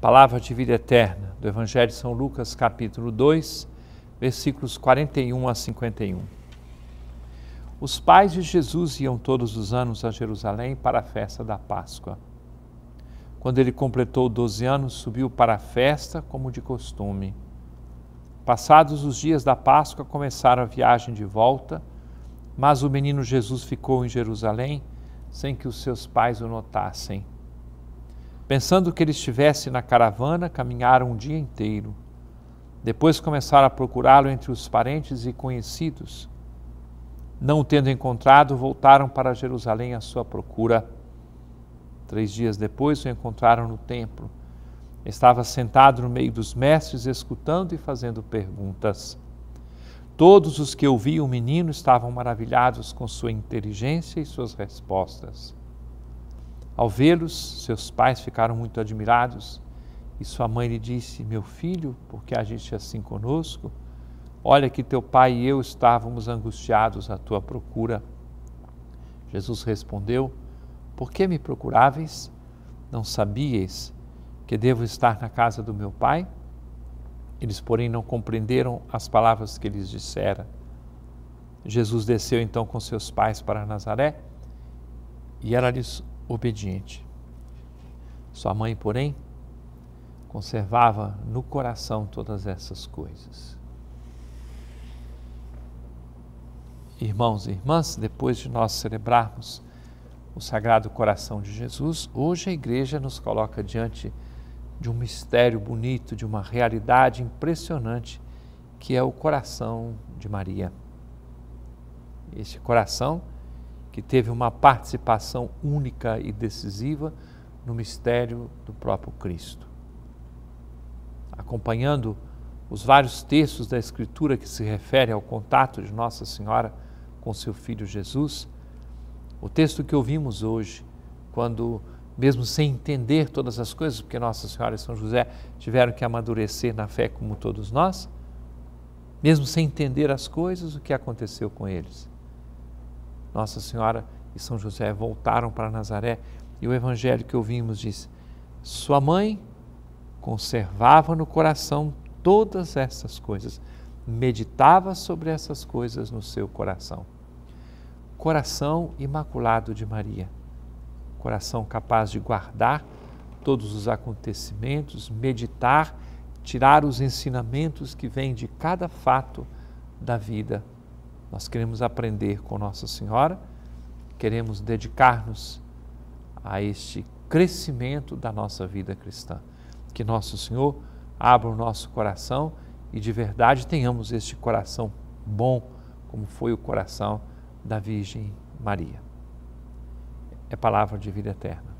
Palavra de vida eterna do Evangelho de São Lucas, capítulo 2, versículos 41 a 51. Os pais de Jesus iam todos os anos a Jerusalém para a festa da Páscoa. Quando ele completou 12 anos, subiu para a festa como de costume. Passados os dias da Páscoa, começaram a viagem de volta, mas o menino Jesus ficou em Jerusalém sem que os seus pais o notassem. Pensando que ele estivesse na caravana, caminharam o dia inteiro. Depois começaram a procurá-lo entre os parentes e conhecidos. Não o tendo encontrado, voltaram para Jerusalém à sua procura. Três dias depois o encontraram no templo. Estava sentado no meio dos mestres, escutando e fazendo perguntas. Todos os que ouviam o menino estavam maravilhados com sua inteligência e suas respostas. Ao vê-los, seus pais ficaram muito admirados e sua mãe lhe disse: Meu filho, por que agiste assim conosco? Olha que teu pai e eu estávamos angustiados à tua procura. Jesus respondeu: Por que me procuráveis? Não sabíeis que devo estar na casa do meu pai? Eles, porém, não compreenderam as palavras que lhes dissera. Jesus desceu então com seus pais para Nazaré e era-lhes obediente. Sua mãe, porém, conservava no coração todas essas coisas. Irmãos e irmãs, depois de nós celebrarmos o Sagrado Coração de Jesus, hoje a igreja nos coloca diante de um mistério bonito, de uma realidade impressionante, que é o coração de Maria. Este coração que teve uma participação única e decisiva no mistério do próprio Cristo. Acompanhando os vários textos da Escritura que se referem ao contato de Nossa Senhora com seu filho Jesus, o texto que ouvimos hoje, quando, mesmo sem entender todas as coisas, porque Nossa Senhora e São José tiveram que amadurecer na fé como todos nós, mesmo sem entender as coisas, o que aconteceu com eles? Nossa Senhora e São José voltaram para Nazaré e o evangelho que ouvimos diz: Sua mãe conservava no coração todas essas coisas, meditava sobre essas coisas no seu coração. Coração imaculado de Maria, coração capaz de guardar todos os acontecimentos, meditar, tirar os ensinamentos que vêm de cada fato da vida nós queremos aprender com Nossa Senhora, queremos dedicar-nos a este crescimento da nossa vida cristã. Que Nosso Senhor abra o nosso coração e de verdade tenhamos este coração bom, como foi o coração da Virgem Maria. É palavra de vida eterna.